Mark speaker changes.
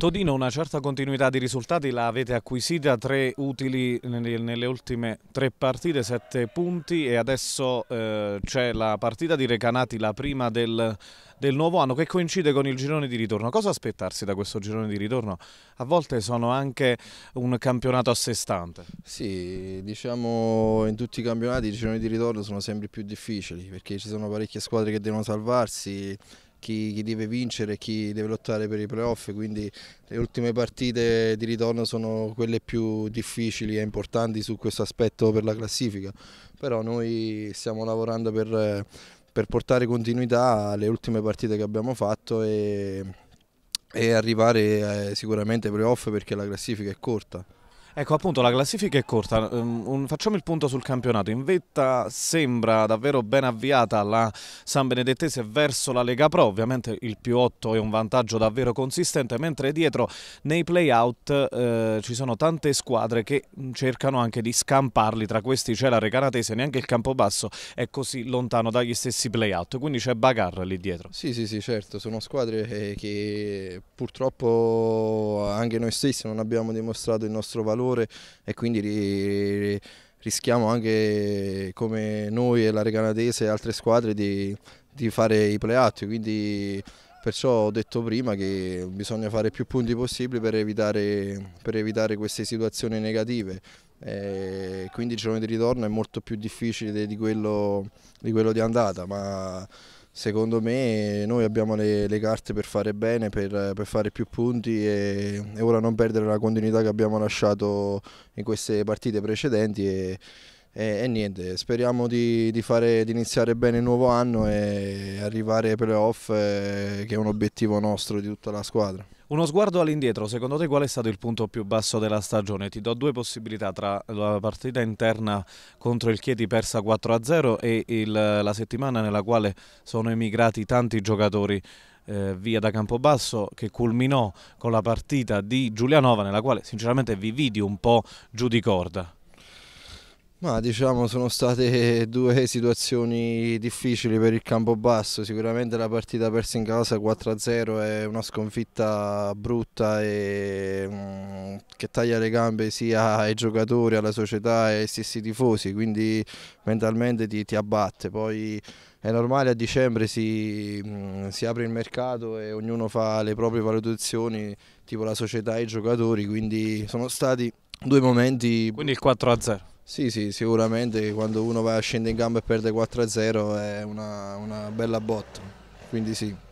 Speaker 1: Todino, una certa continuità di risultati l'avete acquisita, tre utili nelle ultime tre partite, sette punti e adesso eh, c'è la partita di Recanati, la prima del, del, nuovo anno che coincide con il girone di ritorno. Cosa aspettarsi da questo girone di ritorno? A volte
Speaker 2: sono anche un campionato a sé stante. Sì, diciamo in tutti i campionati i gironi di ritorno sono sempre più difficili perché ci sono parecchie squadre che devono salvarsi chi, chi, deve vincere, e chi deve lottare per i playoff, quindi le ultime partite di ritorno sono quelle più difficili e importanti su questo aspetto per la classifica, però noi stiamo lavorando per, per portare continuità alle ultime partite che abbiamo fatto e, e arrivare eh, sicuramente ai playoff perché la classifica è corta.
Speaker 1: Ecco appunto la classifica è corta, ehm, facciamo il punto sul campionato, in vetta sembra davvero ben avviata la San Benedettese verso la Lega Pro, ovviamente il più 8 è un vantaggio davvero consistente, mentre dietro nei playout eh, ci sono tante squadre che mm, cercano anche di scamparli, tra questi c'è la Recanatese, neanche il Campobasso è così lontano dagli stessi playout, quindi c'è Bagarra lì dietro.
Speaker 2: Sì sì sì certo, sono squadre eh, che purtroppo anche noi stessi non abbiamo dimostrato il nostro valore calciatore e quindi ri rischiamo anche come noi e la Recanatese e altre squadre di, di fare i play-out, quindi perciò ho detto prima che bisogna fare più punti possibili per evitare, per evitare queste situazioni negative. E quindi il giorno di ritorno è molto più difficile di quello di, quello di andata, ma secondo me noi abbiamo le, le carte per fare bene, per, per fare più punti e, e, ora non perdere la continuità che abbiamo lasciato in queste partite precedenti. E, e, e niente, speriamo di, di, fare, di, iniziare bene il nuovo anno e arrivare ai playoff eh, che è un obiettivo nostro di tutta la squadra.
Speaker 1: Uno sguardo all'indietro, secondo te qual è stato il punto più basso della stagione? Ti do due possibilità tra la partita interna contro il Chieti persa 4-0 e il, la settimana nella quale sono emigrati tanti giocatori eh, via da Campobasso che culminò con la partita di Giulianova nella quale sinceramente vi vidi un po' giù di corda.
Speaker 2: Ma diciamo sono state due situazioni difficili per il campo basso, sicuramente la partita persa in casa 4-0 è una sconfitta brutta e, mm, che taglia le gambe sia ai giocatori, alla società e ai stessi tifosi, quindi mentalmente ti, ti abbatte. Poi è normale a dicembre si, mm, si apre il mercato e ognuno fa le proprie valutazioni, tipo la società e i giocatori, quindi sono stati due momenti... Quindi il 4-0. Sì, sì, sicuramente quando uno va a scendere in gamba e perde 4-0 è una, una bella botta, quindi sì.